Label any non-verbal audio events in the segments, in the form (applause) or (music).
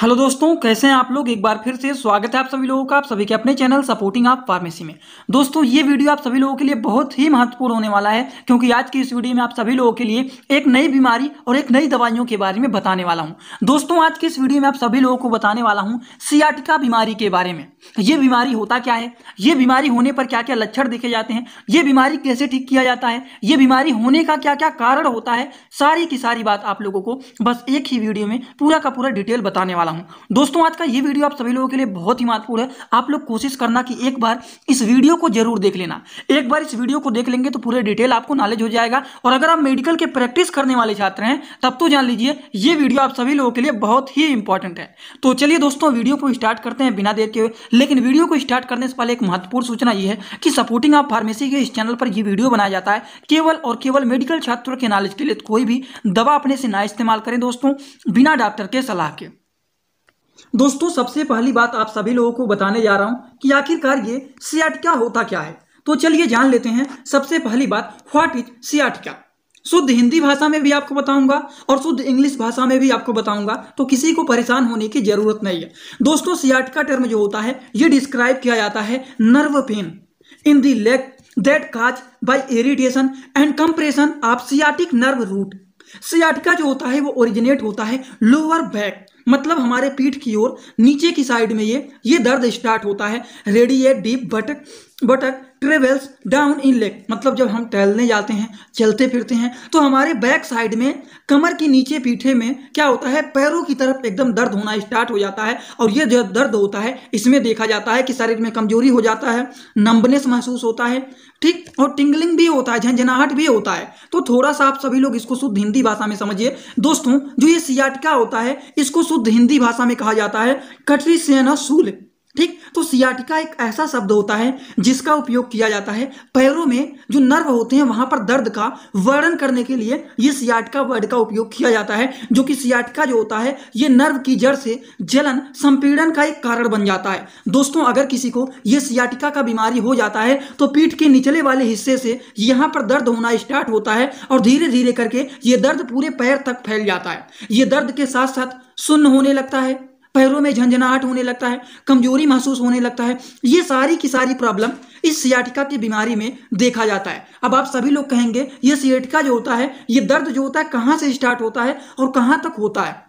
hello दोस्तों कैसे हैं आप लोग एक बार फिर से स्वागत है आप सभी लोगों का आप सभी के अपने चैनल सपोर्टिंग आप फार्मेसी में दोस्तों ये वीडियो आप सभी लोगों के लिए बहुत ही महत्वपूर्ण होने वाला है क्योंकि आज की इस वीडियो में आप सभी लोगों के लिए एक नई बीमारी और एक नई दवाइयों के बारे में बताने वाला हूँ दोस्तों आज की इस वीडियो में आप सभी लोगों को बताने वाला हूँ सियाटिका बीमारी के बारे में ये बीमारी होता क्या है ये बीमारी होने पर क्या क्या लक्षण देखे जाते हैं ये बीमारी कैसे ठीक किया जाता है ये बीमारी होने का क्या क्या कारण होता है सारी की सारी बात आप लोगों को बस एक ही वीडियो में पूरा का पूरा डिटेल बताने वाला वाला हूँ दोस्तों आज का ये वीडियो आप सभी लोगों के लिए बहुत ही महत्वपूर्ण है आप लोग कोशिश करना कि एक बार इस वीडियो को जरूर देख लेना एक बार इस वीडियो को देख लेंगे तो पूरे डिटेल आपको नॉलेज हो जाएगा और अगर आप मेडिकल के प्रैक्टिस करने वाले छात्र हैं तब तो जान लीजिए ये वीडियो आप सभी लोगों के लिए बहुत ही इंपॉर्टेंट है तो चलिए दोस्तों वीडियो को स्टार्ट करते हैं बिना देर के हुए लेकिन वीडियो को स्टार्ट करने से पहले एक महत्वपूर्ण सूचना यह है कि सपोर्टिंग ऑफ फार्मेसी के इस चैनल पर यह वीडियो बनाया जाता है केवल और केवल मेडिकल छात्रों के नॉलेज के लिए कोई भी दवा अपने से ना इस्तेमाल करें दोस्तों बिना डॉक्टर के सलाह के दोस्तों सबसे पहली बात आप सभी लोगों को बताने जा रहा हूं कि आखिरकार ये सियाटिका होता क्या है तो चलिए जान लेते हैं सबसे पहली बात व्हाट इज सियाटिका शुद्ध हिंदी भाषा में भी आपको बताऊंगा और शुद्ध इंग्लिश भाषा में भी आपको बताऊंगा तो किसी को परेशान होने की जरूरत नहीं है दोस्तों सियाटिका टर्म जो होता है ये डिस्क्राइब किया जाता है nerve pain in the leg that cause by irritation and compression of sciatic nerve root sciatica जो होता है वो ओरिजिनेट होता है लोअर बैक मतलब हमारे पीठ की ओर नीचे की साइड में ये ये दर्द स्टार्ट होता है radiate deep buttock buttock travels down in leg मतलब जब हम टहलने जाते हैं चलते फिरते हैं तो हमारे बैक साइड में कमर के नीचे पीठे में क्या होता है पैरों की तरफ एकदम दर्द होना स्टार्ट हो जाता है और ये जो दर्द होता है इसमें देखा जाता है कि शरीर में कमजोरी हो जाता है नम्बनेस महसूस होता है ठीक और टिंगलिंग भी होता है झंझनाहट भी होता है तो थोड़ा सा आप सभी लोग इसको शुद्ध हिंदी भाषा में समझिए दोस्तों जो ये सियाटका होता है इसको शुद्ध हिंदी भाषा में कहा जाता है कटरी सेना सूल ठीक तो सियाटिका एक ऐसा शब्द होता है जिसका उपयोग किया जाता है पैरों में जो नर्व होते हैं वहां पर दर्द का वर्णन करने के लिए ये सियाटिका वर्ड का उपयोग किया जाता है जो कि सियाटिका जो होता है ये नर्व की जड़ से जलन संपीड़न का एक कारण बन जाता है दोस्तों अगर किसी को ये सियाटिका का बीमारी हो जाता है तो पीठ के निचले वाले हिस्से से यहाँ पर दर्द होना स्टार्ट होता है और धीरे धीरे करके ये दर्द पूरे पैर तक फैल जाता है ये दर्द के साथ साथ सुन्न होने लगता है पैरों में झंझनाहट होने लगता है कमजोरी महसूस होने लगता है ये सारी की सारी प्रॉब्लम इस सियाटिका की बीमारी में देखा जाता है अब आप सभी लोग कहेंगे ये सियाटिका जो होता है ये दर्द जो होता है कहाँ से स्टार्ट होता है और कहाँ तक होता है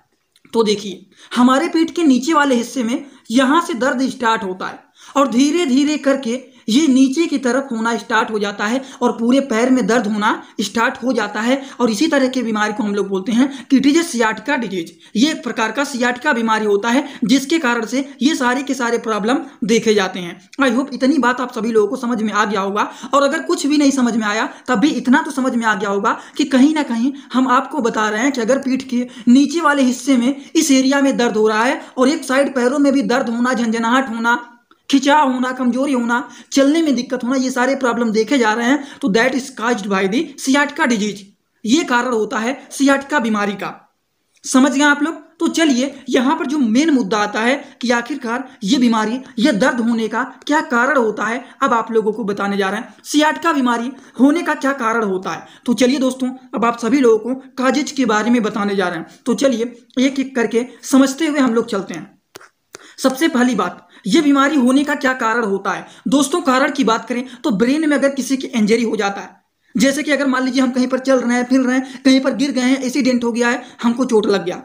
तो देखिए हमारे पीठ के नीचे वाले हिस्से में यहाँ से दर्द स्टार्ट होता है और धीरे धीरे करके ये नीचे की तरफ होना स्टार्ट हो जाता है और पूरे पैर में दर्द होना स्टार्ट हो जाता है और इसी तरह की बीमारी को हम लोग बोलते हैं किटिज सियाटिका डिजीज ये एक प्रकार का सियाटिका बीमारी होता है जिसके कारण से ये सारे के सारे प्रॉब्लम देखे जाते हैं आई होप इतनी बात आप सभी लोगों को समझ में आ गया होगा और अगर कुछ भी नहीं समझ में आया तब भी इतना तो समझ में आ गया होगा कि कहीं ना कहीं हम आपको बता रहे हैं कि अगर पीठ के नीचे वाले हिस्से में इस एरिया में दर्द हो रहा है और एक साइड पैरों में भी दर्द होना झंझनाहट होना खिंचाव होना कमजोरी होना चलने में दिक्कत होना ये सारे प्रॉब्लम देखे जा रहे हैं तो that is caused by the sciatica disease ये कारण होता है सियाटिका बीमारी का समझ गए आप लोग तो चलिए यहाँ पर जो मेन मुद्दा आता है कि आखिरकार ये बीमारी ये दर्द होने का क्या कारण होता है अब आप लोगों को बताने जा रहे हैं सियाटका बीमारी होने का क्या कारण होता है तो चलिए दोस्तों अब आप सभी लोगों को काजिज के बारे में बताने जा रहे हैं तो चलिए एक एक करके समझते हुए हम लोग चलते हैं सबसे पहली बात ये बीमारी होने का क्या कारण होता है दोस्तों कारण की बात करें तो ब्रेन में अगर किसी की इंजरी हो जाता है जैसे कि अगर मान लीजिए हम कहीं पर चल रहे हैं फिर रहे हैं कहीं पर गिर गए हैं एक्सीडेंट हो गया है हमको चोट लग गया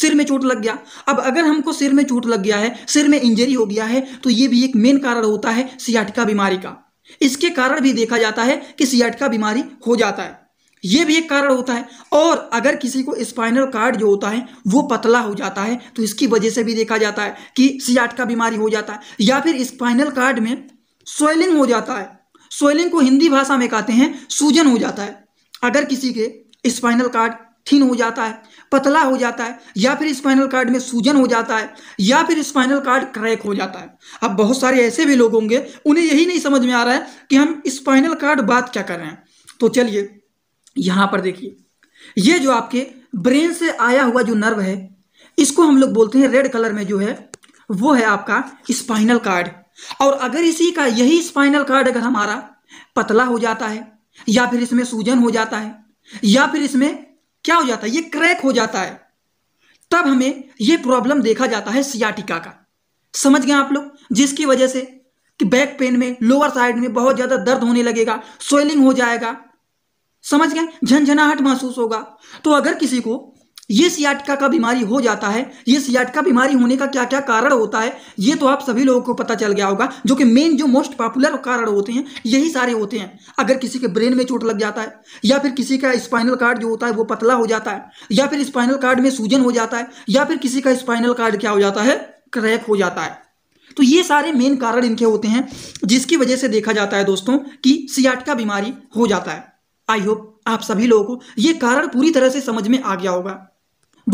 सिर में चोट लग गया अब अगर हमको सिर में चोट लग गया है सिर में इंजरी हो गया है तो ये भी एक मेन कारण होता है सियाटिका बीमारी का इसके कारण भी देखा जाता है कि सियाटिका बीमारी हो जाता है ये भी एक कारण होता है और अगर किसी को स्पाइनल कार्ड जो होता है वो पतला हो जाता है तो इसकी वजह से भी देखा जाता है कि सियाट का बीमारी हो जाता है या फिर स्पाइनल कार्ड में स्वेलिंग हो जाता है स्वेलिंग को हिंदी भाषा में कहते हैं सूजन हो जाता है अगर किसी के स्पाइनल कार्ड थिन हो जाता है पतला हो जाता है या फिर स्पाइनल कार्ड में सूजन हो जाता है या फिर स्पाइनल कार्ड क्रैक हो जाता है अब बहुत सारे ऐसे भी लोग होंगे उन्हें यही नहीं समझ में आ रहा है कि हम स्पाइनल कार्ड बात क्या कर रहे हैं तो चलिए यहां पर देखिए ये जो आपके ब्रेन से आया हुआ जो नर्व है इसको हम लोग बोलते हैं रेड कलर में जो है वो है आपका स्पाइनल कार्ड और अगर इसी का यही स्पाइनल कार्ड अगर हमारा पतला हो जाता है या फिर इसमें सूजन हो जाता है या फिर इसमें क्या हो जाता है ये क्रैक हो जाता है तब हमें ये प्रॉब्लम देखा जाता है सियाटिका का समझ गए आप लोग जिसकी वजह से कि बैक पेन में लोअर साइड में बहुत ज़्यादा दर्द होने लगेगा स्वेलिंग हो जाएगा समझ गए झंझनाहट महसूस होगा तो अगर किसी को ये सियाटका का बीमारी हो जाता है ये सियाटका बीमारी होने का क्या क्या कारण होता है ये तो आप सभी लोगों को पता चल गया होगा जो कि मेन जो मोस्ट पॉपुलर कारण होते हैं यही सारे होते हैं अगर किसी के ब्रेन में चोट लग जाता है या फिर किसी का स्पाइनल कार्ड जो होता है वो पतला हो जाता है या फिर स्पाइनल कार्ड में सूजन हो जाता है या फिर किसी का स्पाइनल कार्ड क्या हो जाता है क्रैक हो जाता है तो ये सारे मेन कारण इनके होते हैं जिसकी वजह से देखा जाता है दोस्तों कि सियाटका बीमारी हो जाता है आई होप आप सभी लोगों को ये कारण पूरी तरह से समझ में आ गया होगा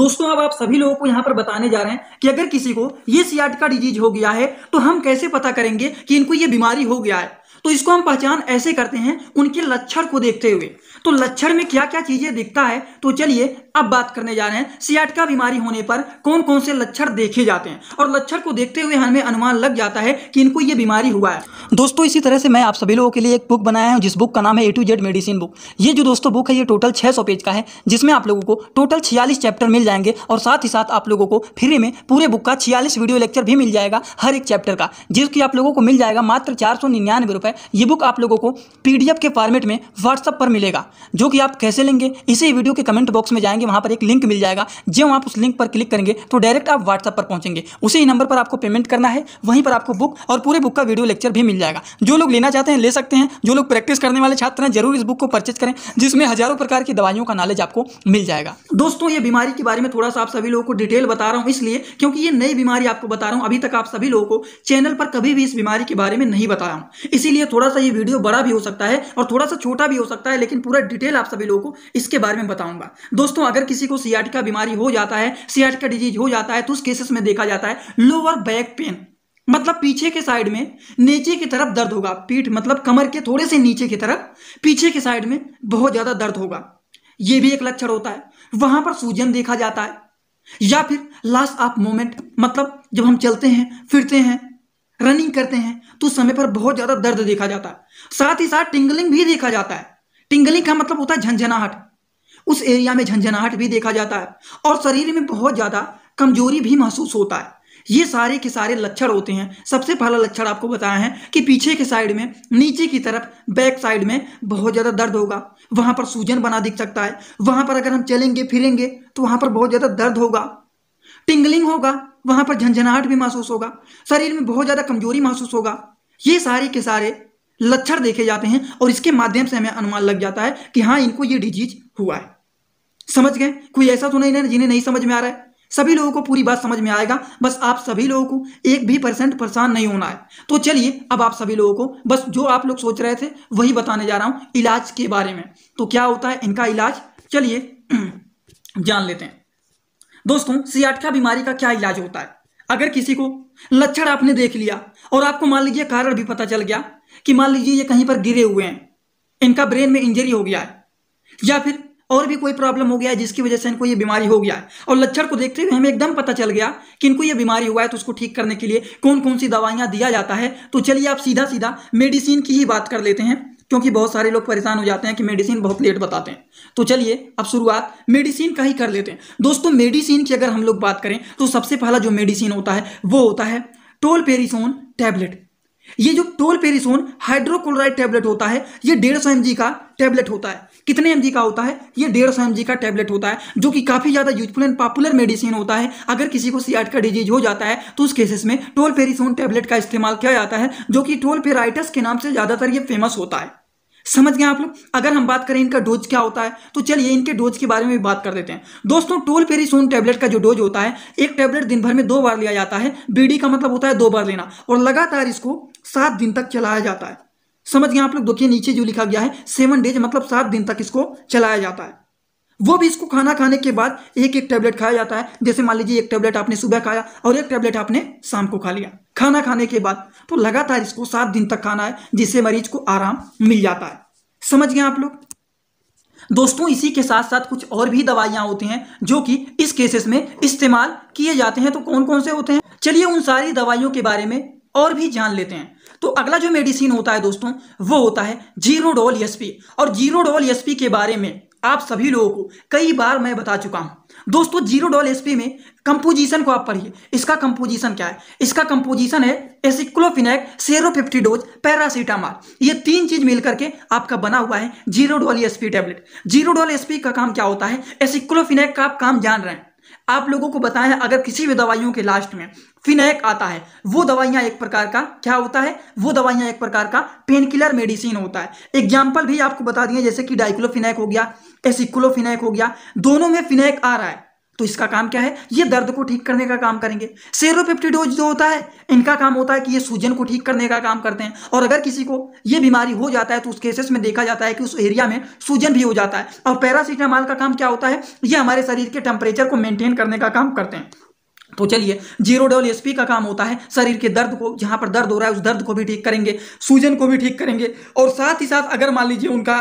दोस्तों अब आप सभी लोगों को यहां पर बताने जा रहे हैं कि अगर किसी को ये सियाटिका डिजीज हो गया है तो हम कैसे पता करेंगे कि इनको ये बीमारी हो गया है तो इसको हम पहचान ऐसे करते हैं उनके लक्षण को देखते हुए तो लक्षण में क्या क्या चीजें दिखता है तो चलिए अब बात करने जा रहे हैं सियाटका बीमारी होने पर कौन कौन से लक्षण देखे जाते हैं और लक्षण को देखते हुए हमें अनुमान लग जाता है कि इनको ये बीमारी हुआ है दोस्तों इसी तरह से मैं आप सभी लोगों के लिए एक बुक बनाया हूँ जिस बुक का नाम है A to Z medicine book ये जो दोस्तों बुक है ये टोटल छः पेज का है जिसमें आप लोगों को टोटल छियालीस चैप्टर मिल जाएंगे और साथ ही साथ आप लोगों को फ्री में पूरे बुक का छियालीस वीडियो लेक्चर भी मिल जाएगा हर एक चैप्टर का जिसकी आप लोगों को मिल जाएगा मात्र चार सौ निन्यानवे रुपए ये बुक आप लोगों को पीडीएफ के फॉर्मेट में व्हाट्सअप पर मिलेगा जो कि आप कैसे लेंगे इसी वीडियो के कमेंट बॉक्स में जाएंगे वहाँ पर एक लिंक मिल जाएगा जब आप उस लिंक पर क्लिक करेंगे तो डायरेक्ट आप व्हाट्सअप पर पहुँचेंगे उसी नंबर पर आपको पेमेंट करना है वहीं पर आपको बुक और पूरे बुक का वीडियो लेक्चर भी मिल जाएगा जो लोग लेना चाहते हैं ले सकते हैं जो लोग प्रैक्टिस करने वाले छात्र हैं जरूर इस बुक को परचेज करें जिसमें हजारों प्रकार की दवाइयों का नॉलेज आपको मिल जाएगा दोस्तों ये बीमारी के बारे में थोड़ा सा आप सभी लोगों को डिटेल बता रहा हूं इसलिए क्योंकि ये नई बीमारी आपको बता रहा हूं अभी तक आप सभी लोगों को चैनल पर कभी भी इस बीमारी के बारे में नहीं बता रहा हूं इसीलिए इसीलिए थोड़ा सा ये वीडियो बड़ा भी हो सकता है और थोड़ा सा छोटा भी हो सकता है लेकिन पूरा डिटेल आप सभी लोगों को इसके बारे में बताऊंगा दोस्तों अगर किसी को सियाटिका बीमारी हो जाता है सियाटिका डिजीज हो जाता है तो उस केसेस में देखा जाता है लोअर बैक पेन मतलब पीछे के साइड में नीचे की तरफ दर्द होगा पीठ मतलब कमर के थोड़े से नीचे की तरफ पीछे के साइड में बहुत ज़्यादा दर्द होगा ये भी एक लक्षण होता है वहां पर सूजन देखा जाता है या फिर लास्ट ऑफ मोमेंट मतलब जब हम चलते हैं फिरते हैं रनिंग करते हैं तो समय पर बहुत ज़्यादा दर्द देखा जाता है साथ ही साथ टिंगलिंग भी देखा जाता है टिंगलिंग का मतलब होता है झंझनाहट उस एरिया में झंझनाहट भी देखा जाता है और शरीर में बहुत ज़्यादा कमजोरी भी महसूस होता है ये सारे के सारे लक्षण होते हैं सबसे पहला लक्षण आपको बताया है कि पीछे के साइड में नीचे की तरफ बैक साइड में बहुत ज़्यादा दर्द होगा वहां पर सूजन बना दिख सकता है वहां पर अगर हम चलेंगे फिरेंगे तो वहां पर बहुत ज़्यादा दर्द होगा टिंगलिंग होगा वहां पर झंझनाहट भी महसूस होगा शरीर में बहुत ज़्यादा कमजोरी महसूस होगा ये सारे के सारे लक्षण देखे जाते हैं और इसके माध्यम से हमें अनुमान लग जाता है कि हाँ इनको ये डिजीज हुआ है समझ गए कोई ऐसा तो नहीं जिन्हें नहीं समझ में आ रहा है सभी लोगों को पूरी बात समझ में आएगा बस आप सभी लोगों को एक भी परसेंट परेशान नहीं होना है तो चलिए अब आप सभी लोगों को बस जो आप लोग सोच रहे थे वही बताने जा रहा हूँ इलाज के बारे में तो क्या होता है इनका इलाज चलिए (clears throat) जान लेते हैं दोस्तों सियाटका बीमारी का क्या इलाज होता है अगर किसी को लक्षण आपने देख लिया और आपको मान लीजिए कारण भी पता चल गया कि मान लीजिए ये कहीं पर गिरे हुए हैं इनका ब्रेन में इंजरी हो गया है या फिर और भी कोई प्रॉब्लम हो गया है जिसकी वजह से इनको ये बीमारी हो गया है और लक्षण को देखते हुए हमें एकदम पता चल गया कि इनको ये बीमारी हुआ है तो उसको ठीक करने के लिए कौन कौन सी दवाइयाँ दिया जाता है तो चलिए आप सीधा सीधा मेडिसिन की ही बात कर लेते हैं क्योंकि बहुत सारे लोग परेशान हो जाते हैं कि मेडिसिन बहुत लेट बताते हैं तो चलिए अब शुरुआत मेडिसिन का ही कर लेते हैं दोस्तों मेडिसिन की अगर हम लोग बात करें तो सबसे पहला जो मेडिसिन होता है वो होता है टोलपेरिसोन टैबलेट ये जो टोल पेरिसोन हाइड्रोक्लोराइड टैबलेट होता है ये डेढ़ सौ का टैबलेट होता है कितने एम का होता है ये डेढ़ सौ का टैबलेट होता है जो कि काफ़ी ज़्यादा यूजफुल एंड पॉपुलर मेडिसिन होता है अगर किसी को सियाट का डिजीज हो जाता है तो उस केसेस में टोल पेरिसोन टैबलेट का इस्तेमाल किया जाता है जो कि टोल पेराइटस के नाम से ज़्यादातर ये फेमस होता है समझ गए आप लोग अगर हम बात करें इनका डोज क्या होता है तो चलिए इनके डोज के बारे में भी बात कर देते हैं दोस्तों टोल पेरीसोन टैबलेट का जो डोज होता है एक टैबलेट दिन भर में दो बार लिया जाता है बीडी का मतलब होता है दो बार लेना और लगातार इसको सात दिन तक चलाया जाता है समझ गए आप लोग देखिए नीचे जो लिखा गया है सेवन डेज मतलब सात दिन तक इसको चलाया जाता है वो भी इसको खाना खाने के बाद एक एक टैबलेट खाया जाता है जैसे मान लीजिए एक टैबलेट आपने सुबह खाया और एक टैबलेट आपने शाम को खा लिया खाना खाने के बाद तो लगातार इसको सात दिन तक खाना है जिससे मरीज को आराम मिल जाता है समझ गए आप लोग दोस्तों इसी के साथ साथ कुछ और भी दवाइयां होती हैं जो कि इस केसेस में इस्तेमाल किए जाते हैं तो कौन कौन से होते हैं चलिए उन सारी दवाइयों के बारे में और भी जान लेते हैं तो अगला जो मेडिसिन होता है दोस्तों वो होता है जीरो डॉल एसपी और जीरो डॉल एसपी के बारे में आप सभी लोगों को कई बार मैं बता चुका हूं दोस्तों जीरो डॉल एसपी में कंपोजिशन को आप पढ़िए इसका कंपोजिशन क्या है इसका कंपोजिशन है एसिक्लोफिनेक डोज पैरासीटामॉल ये तीन चीज मिलकर के आपका बना हुआ है Zerodol S P tablet Zerodol S P का काम क्या होता है एसिक्लोफिनेक का आप काम जान रहे हैं आप लोगों को बताएं अगर किसी भी दवाइयों के लास्ट में फिनेक आता है वो दवाइयां एक प्रकार का क्या होता है वो दवाइयां एक प्रकार का पेन किलर मेडिसिन होता है एग्जाम्पल भी आपको बता दिए जैसे कि डाइक्लोफिनेक हो गया एसिक्लोफिनाइक हो गया दोनों में फिनाइक आ रहा है तो इसका काम क्या है ये दर्द को ठीक करने का काम करेंगे सेरोपेप्टिडोज जो होता है इनका काम होता है कि ये सूजन को ठीक करने का काम करते हैं और अगर किसी को ये बीमारी हो जाता है तो उस केसेस में देखा जाता है कि उस एरिया में सूजन भी हो जाता है और पैरासीटामॉल का काम क्या होता है ये हमारे शरीर के टेम्परेचर को मेंटेन करने का काम करते हैं तो चलिए जीरो एस एसपी का काम होता है शरीर के दर्द को जहां पर दर्द हो रहा है उस दर्द को भी ठीक करेंगे सूजन को भी ठीक करेंगे और साथ ही साथ अगर मान लीजिए उनका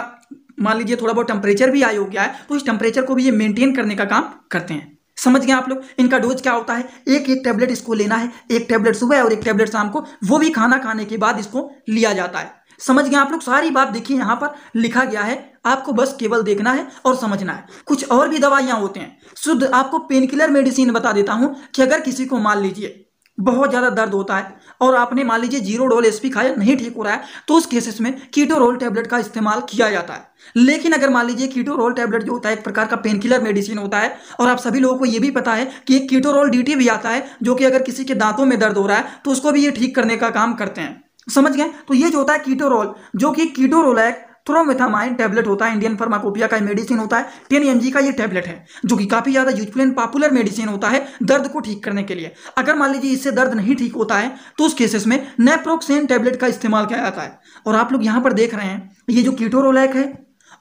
मान लीजिए थोड़ा बहुत टेम्परेचर भी आई हो गया है तो इस टेम्परेचर को भी ये मेंटेन करने का काम करते हैं समझ गए आप लोग इनका डोज क्या होता है एक एक टैबलेट इसको लेना है एक टैबलेट सुबह और एक टैबलेट शाम को वो भी खाना खाने के बाद इसको लिया जाता है समझ गए आप लोग सारी बात देखिए यहाँ पर लिखा गया है आपको बस केवल देखना है और समझना है कुछ और भी दवाइयाँ होते हैं शुद्ध आपको पेन किलर मेडिसिन बता देता हूँ कि अगर किसी को मान लीजिए बहुत ज़्यादा दर्द होता है और आपने मान लीजिए जीरो डोल एसपी खाया नहीं ठीक हो रहा है तो उस केसेस में कीटो रोल टैबलेट का इस्तेमाल किया जाता है लेकिन अगर मान लीजिए कीटो रोल टैबलेट जो होता है एक प्रकार का पेन किलर मेडिसिन होता है और आप सभी लोगों को ये भी पता है कि एक कीटो रोल डी भी आता है जो कि अगर किसी के दांतों में दर्द हो रहा है तो उसको भी ये ठीक करने का काम करते हैं समझ गए तो ये जो होता है कीटोरोल जो कि कीटोरोलैक थ्रोमेथामाइन टैबलेट होता है इंडियन फार्माकोपिया का मेडिसिन होता है टेन एम का ये टैबलेट है जो कि काफ़ी ज़्यादा यूजफुल एंड पॉपुलर मेडिसिन होता है दर्द को ठीक करने के लिए अगर मान लीजिए इससे दर्द नहीं ठीक होता है तो उस केसेस में नेप्रोक्सेन टैबलेट का इस्तेमाल किया जाता है और आप लोग यहाँ पर देख रहे हैं ये जो कीटोरोलैक है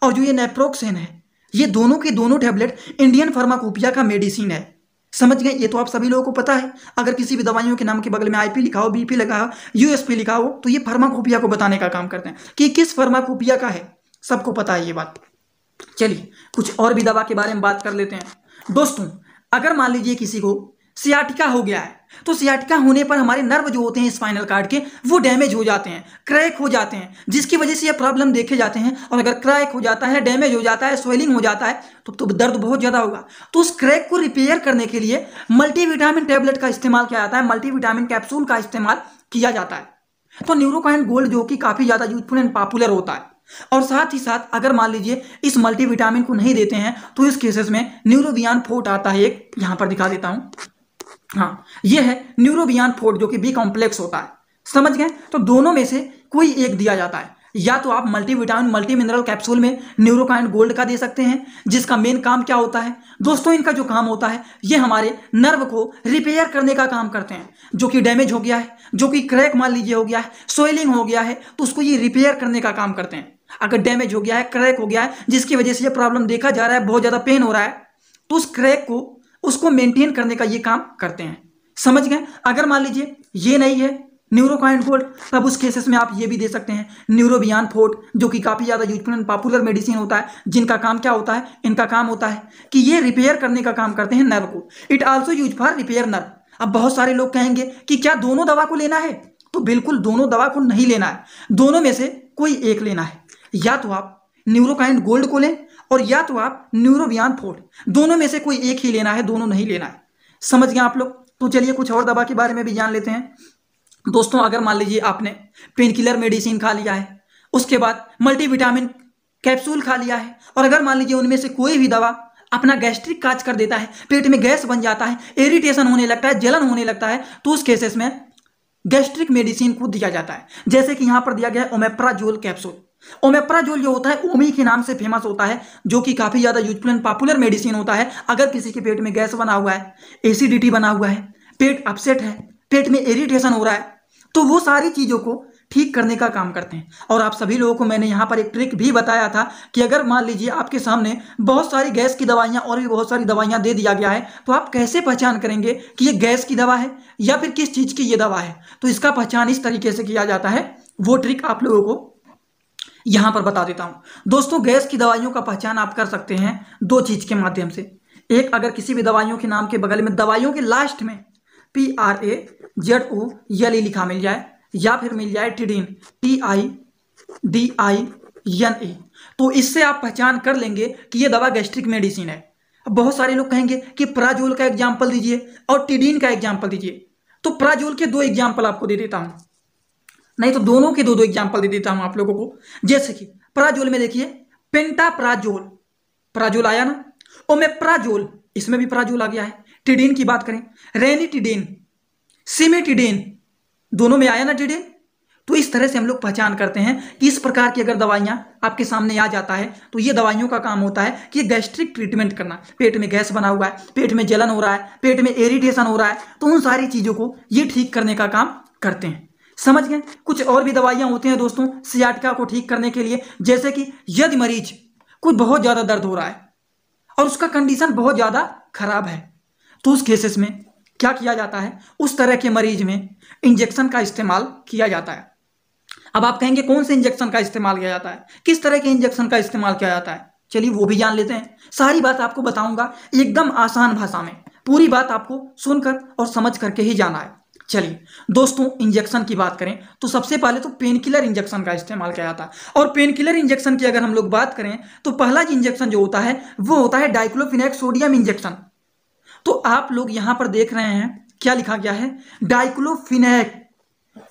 और जो ये नेप्रोक्सेन है ये दोनों के दोनों टैबलेट इंडियन फार्माकोपिया का मेडिसिन है समझ गए ये तो आप सभी लोगों को पता है अगर किसी भी दवाइयों के नाम के बगल में आईपी लिखा हो बीपी लिखा हो यूएसपी लिखा हो तो ये फर्माकोपिया को बताने का काम करते हैं कि किस फर्माकोपिया का है सबको पता है ये बात चलिए कुछ और भी दवा के बारे में बात कर लेते हैं दोस्तों अगर मान लीजिए किसी को सियाटिका हो गया है तो सियाटिका होने पर हमारे नर्व जो होते हैं स्पाइनल कार्ड के वो डैमेज हो जाते हैं क्रैक हो जाते हैं जिसकी वजह से ये प्रॉब्लम देखे जाते हैं और अगर क्रैक हो जाता है डैमेज हो जाता है स्वेलिंग हो जाता है तो, तो दर्द बहुत ज़्यादा होगा तो उस क्रैक को रिपेयर करने के लिए मल्टीविटामिन टेबलेट का इस्तेमाल किया जाता है मल्टीविटामिन कैप्सूल का इस्तेमाल किया जाता है तो न्यूरोकाइन गोल्ड जो कि काफ़ी ज़्यादा यूजफुल एंड पॉपुलर होता है और साथ ही साथ अगर मान लीजिए इस मल्टीविटामिन को नहीं देते हैं तो इस केसेस में न्यूरोवियान फोर्ट आता है एक यहां पर दिखा देता हूँ हाँ ये है न्यूरोबियान फोर्ड जो कि बी कॉम्प्लेक्स होता है समझ गए तो दोनों में से कोई एक दिया जाता है या तो आप मल्टीविटामिन मल्टी मिनरल कैप्सूल में न्यूरोकाइन गोल्ड का दे सकते हैं जिसका मेन काम क्या होता है दोस्तों इनका जो काम होता है ये हमारे नर्व को रिपेयर करने का काम करते हैं जो कि डैमेज हो गया है जो कि क्रैक मान लीजिए हो गया है सोइलिंग हो गया है तो उसको ये रिपेयर करने का काम करते हैं अगर डैमेज हो गया है क्रैक हो गया है जिसकी वजह से ये प्रॉब्लम देखा जा रहा है बहुत ज़्यादा पेन हो रहा है तो उस क्रैक को उसको मेंटेन करने का ये काम करते हैं समझ गए अगर मान लीजिए ये नहीं है न्यूरोकाइन फोर्ट तब उस केसेस में आप ये भी दे सकते हैं न्यूरोबियान फोर्ट जो कि काफ़ी ज़्यादा यूजफुल एंड पॉपुलर मेडिसिन होता है जिनका काम क्या होता है इनका काम होता है कि ये रिपेयर करने का काम करते हैं नर्व को it also use for repair nerve अब बहुत सारे लोग कहेंगे कि क्या दोनों दवा को लेना है तो बिल्कुल दोनों दवा को नहीं लेना है दोनों में से कोई एक लेना है या तो आप न्यूरोकाइन गोल्ड को लें और या तो आप न्यूरोवियान फोर्ड दोनों में से कोई एक ही लेना है दोनों नहीं लेना है समझ गए आप लोग तो चलिए कुछ और दवा के बारे में भी जान लेते हैं दोस्तों अगर मान लीजिए आपने पेन किलर मेडिसिन खा लिया है उसके बाद मल्टीविटामिन कैप्सूल खा लिया है और अगर मान लीजिए उनमें से कोई भी दवा अपना गैस्ट्रिक काज कर देता है पेट में गैस बन जाता है इरिटेशन होने लगता है जलन होने लगता है तो उस केसेस में गैस्ट्रिक मेडिसिन को दिया जाता है जैसे कि यहां पर दिया गया ओमेप्राजोल कैप्सूल ओमेप्रा जो होता है ओमी के नाम से फेमस होता है जो कि काफ़ी ज़्यादा यूजफुल एंड पॉपुलर मेडिसिन होता है अगर किसी के पेट में गैस बना हुआ है एसिडिटी बना हुआ है पेट अपसेट है पेट में इरिटेशन हो रहा है तो वो सारी चीज़ों को ठीक करने का काम करते हैं और आप सभी लोगों को मैंने यहाँ पर एक ट्रिक भी बताया था कि अगर मान लीजिए आपके सामने बहुत सारी गैस की दवाइयाँ और भी बहुत सारी दवाइयाँ दे दिया गया है तो आप कैसे पहचान करेंगे कि ये गैस की दवा है या फिर किस चीज़ की ये दवा है तो इसका पहचान इस तरीके से किया जाता है वो ट्रिक आप लोगों को यहां पर बता देता हूं दोस्तों गैस की दवाइयों का पहचान आप कर सकते हैं दो चीज़ के माध्यम से एक अगर किसी भी दवाइयों के नाम के बगल में दवाइयों के लास्ट में P R A Z O L लिखा मिल जाए या फिर मिल जाए tidine T I D I N A तो इससे आप पहचान कर लेंगे कि यह दवा गैस्ट्रिक मेडिसिन है बहुत सारे लोग कहेंगे कि प्राजोल का एग्जाम्पल दीजिए और टीडीन का एग्जाम्पल दीजिए तो प्राजोल के दो एग्जाम्पल आपको दे देता हूँ नहीं तो दोनों के दो दो एग्जाम्पल दे देता हूँ आप लोगों को जैसे कि प्राजोल में देखिए पेंटा प्राजोल प्राजोल आया ना ओमेप्राजोल इसमें भी प्राजोल आ गया है टिडेन की बात करें रेनी टिडेन सिमेटिडेन दोनों में आया ना टिडेन तो इस तरह से हम लोग पहचान करते हैं कि इस प्रकार की अगर दवाइयाँ आपके सामने आ जाता है तो ये दवाइयों का काम होता है कि गैस्ट्रिक ट्रीटमेंट करना पेट में गैस बना हुआ है पेट में जलन हो रहा है पेट में इरिटेशन हो रहा है तो उन सारी चीज़ों को ये ठीक करने का काम करते हैं समझ गए कुछ और भी दवाइयाँ होती हैं दोस्तों सियाटिका को ठीक करने के लिए जैसे कि यदि मरीज को बहुत ज़्यादा दर्द हो रहा है और उसका कंडीशन बहुत ज़्यादा खराब है तो उस केसेस में क्या किया जाता है उस तरह के मरीज में इंजेक्शन का इस्तेमाल किया जाता है अब आप कहेंगे कौन से इंजेक्शन का इस्तेमाल किया जाता है किस तरह के इंजेक्शन का इस्तेमाल किया जाता है चलिए वो भी जान लेते हैं सारी बात आपको बताऊंगा एकदम आसान भाषा में पूरी बात आपको सुनकर और समझ करके ही जाना है चलिए दोस्तों इंजेक्शन की बात करें तो सबसे पहले तो पेन किलर इंजेक्शन का इस्तेमाल किया जाता है और पेन किलर इंजेक्शन की अगर हम लोग बात करें तो पहला इंजेक्शन जो होता है वो होता है डाइक्लोफिनेक सोडियम इंजेक्शन तो आप लोग यहां पर देख रहे हैं क्या लिखा गया है डाइक्लोफिनेक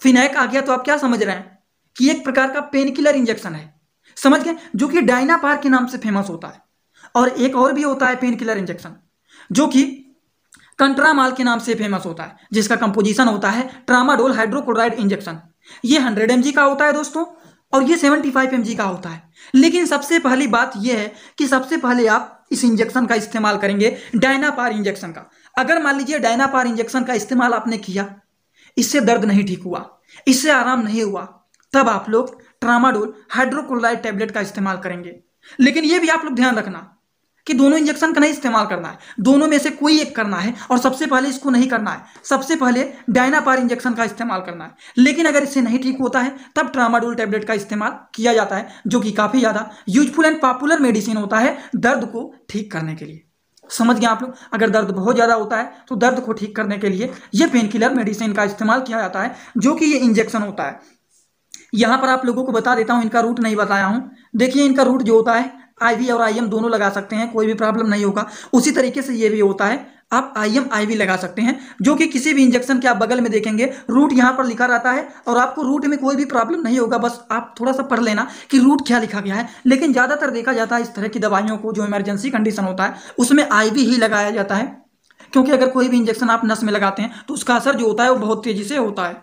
फिनेक आ गया तो आप क्या समझ रहे हैं कि एक प्रकार का पेन किलर इंजेक्शन है समझ गए जो कि डायनापार के नाम से फेमस होता है और एक और भी होता है पेन किलर इंजेक्शन जो कि कंट्रामाल के नाम से फेमस होता है जिसका कंपोजिशन होता है ट्रामाडोल हाइड्रोक्लोराइड इंजेक्शन ये हंड्रेड एम का होता है दोस्तों और ये सेवेंटी फाइव एम का होता है लेकिन सबसे पहली बात ये है कि सबसे पहले आप इस इंजेक्शन का इस्तेमाल करेंगे डायनापार इंजेक्शन का अगर मान लीजिए डायनापार इंजेक्शन का इस्तेमाल आपने किया इससे दर्द नहीं ठीक हुआ इससे आराम नहीं हुआ तब आप लोग ट्रामाडोल हाइड्रोक्लोराइड टैबलेट का इस्तेमाल करेंगे लेकिन ये भी आप लोग ध्यान रखना कि दोनों इंजेक्शन का नहीं इस्तेमाल करना है दोनों में से कोई एक करना है और सबसे पहले इसको नहीं करना है सबसे पहले डायनापार इंजेक्शन का इस्तेमाल करना है लेकिन अगर इससे नहीं ठीक होता है तब ट्रामाडोल टैबलेट का इस्तेमाल किया जाता है जो कि काफ़ी ज़्यादा यूजफुल एंड पॉपुलर मेडिसिन होता है दर्द को ठीक करने के लिए समझ गए आप लोग अगर दर्द बहुत ज़्यादा होता है तो दर्द को ठीक करने के लिए यह पेन किलर मेडिसिन का इस्तेमाल किया जाता है जो कि ये इंजेक्शन होता है यहाँ पर आप लोगों को बता देता हूँ इनका रूट नहीं बताया हूँ देखिए इनका रूट जो होता है आईवी और आई दोनों लगा सकते हैं कोई भी प्रॉब्लम नहीं होगा उसी तरीके से ये भी होता है आप आई एम आई वी लगा सकते हैं जो कि किसी भी इंजेक्शन के आप बगल में देखेंगे रूट यहां पर लिखा रहता है और आपको रूट में कोई भी प्रॉब्लम नहीं होगा बस आप थोड़ा सा पढ़ लेना कि रूट क्या लिखा गया है लेकिन ज़्यादातर देखा जाता है इस तरह की दवाइयों को जो इमरजेंसी कंडीशन होता है उसमें आई वी ही लगाया जाता है क्योंकि अगर कोई भी इंजेक्शन आप नस में लगाते हैं तो उसका असर जो होता है वो बहुत तेज़ी से होता है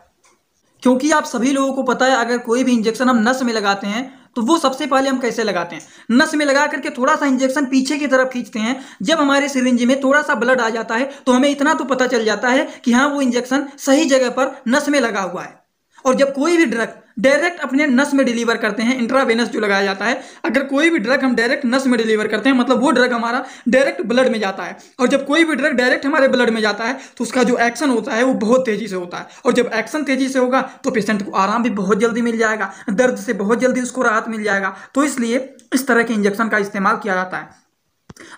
क्योंकि आप सभी लोगों को पता है अगर कोई भी इंजेक्शन हम नस में लगाते हैं तो वो सबसे पहले हम कैसे लगाते हैं नस में लगा करके थोड़ा सा इंजेक्शन पीछे की तरफ खींचते हैं जब हमारे सिरिंज में थोड़ा सा ब्लड आ जाता है तो हमें इतना तो पता चल जाता है कि हाँ वो इंजेक्शन सही जगह पर नस में लगा हुआ है और जब कोई भी ड्रग डायरेक्ट अपने नस में डिलीवर करते हैं इंट्रावेनस जो लगाया जाता है अगर कोई भी ड्रग हम डायरेक्ट नस में डिलीवर करते हैं मतलब वो ड्रग हमारा डायरेक्ट ब्लड में जाता है और जब कोई भी ड्रग डायरेक्ट हमारे ब्लड में जाता है तो उसका जो एक्शन होता है वो बहुत तेज़ी से होता है और जब एक्शन तेज़ी से होगा तो पेशेंट को आराम भी बहुत जल्दी मिल जाएगा दर्द से बहुत जल्दी उसको राहत मिल जाएगा तो इसलिए इस तरह के इंजेक्शन का इस्तेमाल किया जाता है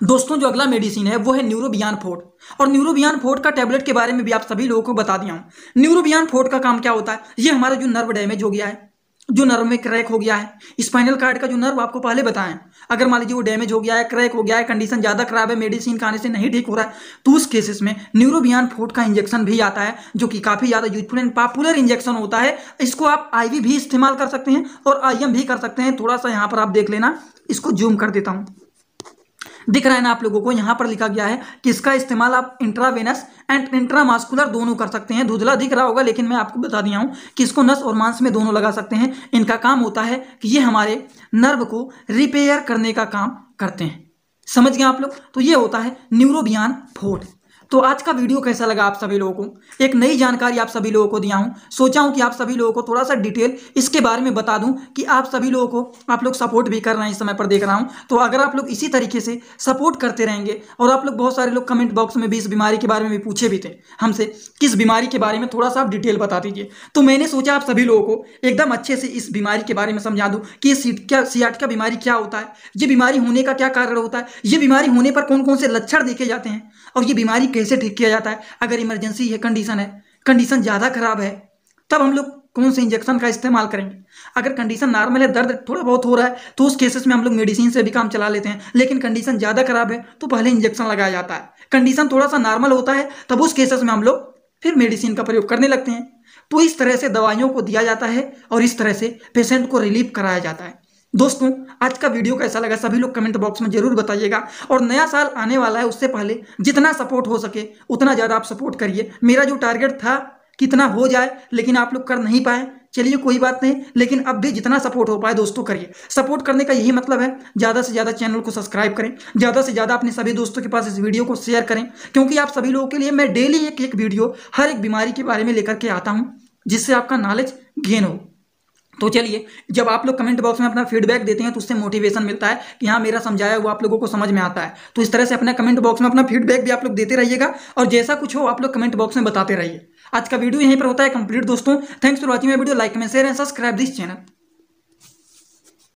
दोस्तों जो अगला मेडिसिन है वो है न्यूरोबियान फोर्ट और न्यूरोबियान फोर्ट का टैबलेट के बारे में भी आप सभी लोगों को बता दिया हूं न्यूरोबियान फोर्ट का काम क्या होता है ये हमारा जो नर्व डैमेज हो गया है जो नर्व में क्रैक हो गया है स्पाइनल कार्ड का जो नर्व आपको पहले बताएं अगर मान लीजिए वो डैमेज हो गया है क्रैक हो गया है कंडीशन ज़्यादा खराब है मेडिसिन खाने से नहीं ठीक हो रहा है तो उस केसेस में न्यूरोबियान फोर्ट का इंजेक्शन भी आता है जो कि काफ़ी ज़्यादा यूजफुल एंड पॉपुलर इंजेक्शन होता है इसको आप आई भी इस्तेमाल कर सकते हैं और आई भी कर सकते हैं थोड़ा सा यहाँ पर आप देख लेना इसको जूम कर देता हूँ दिख रहा है ना आप लोगों को यहां पर लिखा गया है कि इसका इस्तेमाल आप इंट्रावेनस एंड इंट्रामास्कुलर दोनों कर सकते हैं धुधला दिख रहा होगा लेकिन मैं आपको बता दिया हूं कि इसको नस और मांस में दोनों लगा सकते हैं इनका काम होता है कि ये हमारे नर्व को रिपेयर करने का काम करते हैं समझ गए आप लोग तो ये होता है न्यूरोबियान फोर्ट तो आज का वीडियो कैसा लगा आप सभी लोगों को एक नई जानकारी आप सभी लोगों को दिया हूँ सोचा हूँ कि आप सभी लोगों को थोड़ा सा डिटेल इसके बारे में बता दूँ कि आप सभी लोगों को आप लोग सपोर्ट भी कर रहे हैं इस समय पर देख रहा हूँ तो अगर आप लोग इसी तरीके से सपोर्ट करते रहेंगे और आप लोग बहुत सारे लोग कमेंट बॉक्स में भी इस बीमारी के बारे में भी पूछे भी थे हमसे किस बीमारी के बारे में थोड़ा सा आप डिटेल बता दीजिए तो मैंने सोचा आप सभी लोगों को एकदम अच्छे से इस बीमारी के बारे में समझा दूँ कि ये सीट क्या बीमारी क्या होता है ये बीमारी होने का क्या कारण होता है ये बीमारी होने पर कौन कौन से लक्षण देखे जाते हैं और ये बीमारी कैसे ठीक किया जाता है अगर इमरजेंसी है कंडीशन है कंडीशन ज़्यादा खराब है तब हम लोग कौन से इंजेक्शन का इस्तेमाल करेंगे अगर कंडीशन नॉर्मल है दर्द थोड़ा बहुत हो रहा है तो उस केसेस में हम लोग मेडिसिन से भी काम चला लेते हैं लेकिन कंडीशन ज़्यादा खराब है तो पहले इंजेक्शन लगाया जाता है कंडीशन थोड़ा सा नॉर्मल होता है तब उस केसेस में हम लोग फिर मेडिसिन का प्रयोग करने लगते हैं तो इस तरह से दवाइयों को दिया जाता है और इस तरह से पेशेंट को रिलीफ कराया जाता है दोस्तों आज का वीडियो कैसा लगा सभी लोग कमेंट बॉक्स में जरूर बताइएगा और नया साल आने वाला है उससे पहले जितना सपोर्ट हो सके उतना ज़्यादा आप सपोर्ट करिए मेरा जो टारगेट था कितना हो जाए लेकिन आप लोग कर नहीं पाए चलिए कोई बात नहीं लेकिन अब भी जितना सपोर्ट हो पाए दोस्तों करिए सपोर्ट करने का यही मतलब है ज़्यादा से ज़्यादा चैनल को सब्सक्राइब करें ज़्यादा से ज़्यादा अपने सभी दोस्तों के पास इस वीडियो को शेयर करें क्योंकि आप सभी लोगों के लिए मैं डेली एक एक वीडियो हर एक बीमारी के बारे में लेकर के आता हूँ जिससे आपका नॉलेज गेन हो तो चलिए जब आप लोग कमेंट बॉक्स में अपना फीडबैक देते हैं तो उससे मोटिवेशन मिलता है कि हाँ मेरा समझाया हुआ आप लोगों को समझ में आता है तो इस तरह से अपना कमेंट बॉक्स में अपना फीडबैक भी आप लोग देते रहिएगा और जैसा कुछ हो आप लोग कमेंट बॉक्स में बताते रहिए आज का वीडियो यहीं पर होता है कंप्लीट दोस्तों thanks for watching video like में share and subscribe this channel